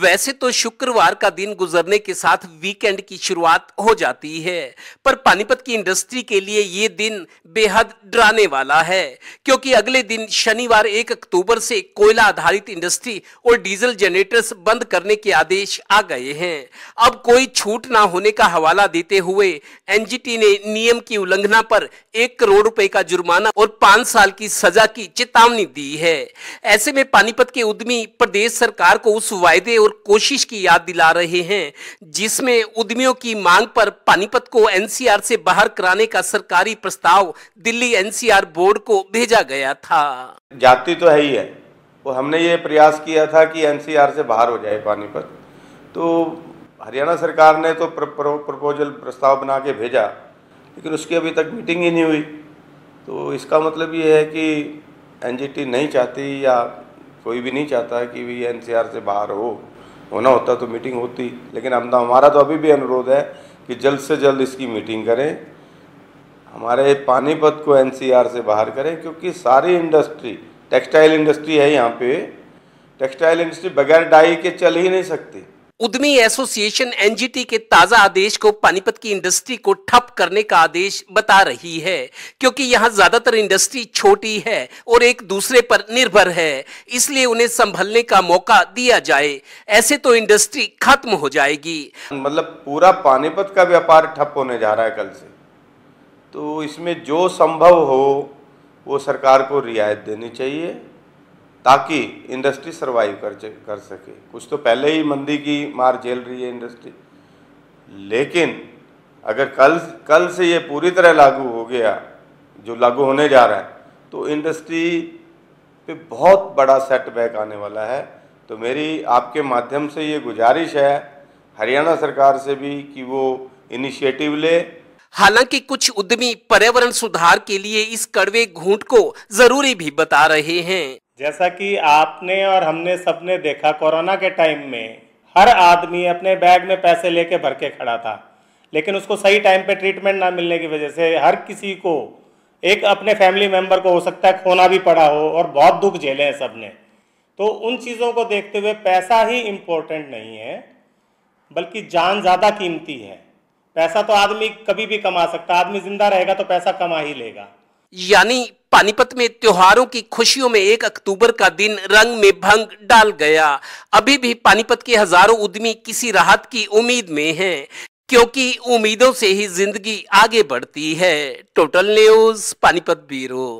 वैसे तो शुक्रवार का दिन गुजरने के साथ वीकेंड की शुरुआत हो जाती है पर पानीपत की इंडस्ट्री के लिए ये दिन बेहद डराने वाला है क्योंकि अगले दिन शनिवार एक अक्टूबर से कोयला आधारित इंडस्ट्री और डीजल जनरेटर्स बंद करने के आदेश आ गए हैं अब कोई छूट ना होने का हवाला देते हुए एनजीटी ने नियम की उल्लंघना पर एक करोड़ रुपए का जुर्माना और पांच साल की सजा की चेतावनी दी है ऐसे में पानीपत के उद्यमी प्रदेश सरकार को उस वायदे और कोशिश की याद दिला रहे हैं जिसमें उद्यमियों की मांग पर पानीपत को एनसीआर से बाहर कराने का सरकारी प्रस्ताव दिल्ली एनसीआर बोर्ड को भेजा गया था जाति तो है ही है वो हमने ये प्रयास किया था कि एनसीआर से बाहर हो जाए पानीपत तो हरियाणा सरकार ने तो प्रपोजल प्रस्ताव बना के भेजा लेकिन उसकी अभी तक मीटिंग ही नहीं हुई तो इसका मतलब ये है कि एनजीटी नहीं चाहती या कोई भी नहीं चाहता कि वी एनसीआर से बाहर हो होना होता तो मीटिंग होती लेकिन हम तो, हमारा तो अभी भी अनुरोध है कि जल्द से जल्द इसकी मीटिंग करें हमारे पानीपत को एनसीआर से बाहर करें क्योंकि सारी इंडस्ट्री टेक्सटाइल इंडस्ट्री है यहाँ पे टेक्सटाइल इंडस्ट्री बगैर डाई के चल ही नहीं सकती उद्यमी एसोसिएशन एनजीटी के ताजा आदेश को पानीपत की इंडस्ट्री को ठप करने का आदेश बता रही है क्योंकि यहाँ ज्यादातर इंडस्ट्री छोटी है और एक दूसरे पर निर्भर है इसलिए उन्हें संभलने का मौका दिया जाए ऐसे तो इंडस्ट्री खत्म हो जाएगी मतलब पूरा पानीपत का व्यापार ठप होने जा रहा है कल से तो इसमें जो संभव हो वो सरकार को रियायत देनी चाहिए ताकि इंडस्ट्री सरवाइव कर कर सके कुछ तो पहले ही मंदी की मार झेल रही है इंडस्ट्री लेकिन अगर कल कल से ये पूरी तरह लागू हो गया जो लागू होने जा रहा है तो इंडस्ट्री पे बहुत बड़ा सेटबैक आने वाला है तो मेरी आपके माध्यम से ये गुजारिश है हरियाणा सरकार से भी कि वो इनिशिएटिव ले हालांकि कुछ उद्यमी पर्यावरण सुधार के लिए इस कड़वे घूंट को जरूरी भी बता रहे हैं जैसा कि आपने और हमने सबने देखा कोरोना के टाइम में हर आदमी अपने बैग में पैसे लेके भर के खड़ा था लेकिन उसको सही टाइम पे ट्रीटमेंट ना मिलने की वजह से हर किसी को एक अपने फैमिली मेम्बर को हो सकता है खोना भी पड़ा हो और बहुत दुख झेले हैं सब ने तो उन चीज़ों को देखते हुए पैसा ही इम्पोर्टेंट नहीं है बल्कि जान ज़्यादा कीमती है पैसा तो आदमी कभी भी कमा सकता आदमी जिंदा रहेगा तो पैसा कमा ही लेगा यानी पानीपत में त्योहारों की खुशियों में एक अक्टूबर का दिन रंग में भंग डाल गया अभी भी पानीपत के हजारों उद्यमी किसी राहत की उम्मीद में हैं क्योंकि उम्मीदों से ही जिंदगी आगे बढ़ती है टोटल न्यूज पानीपत ब्यूरो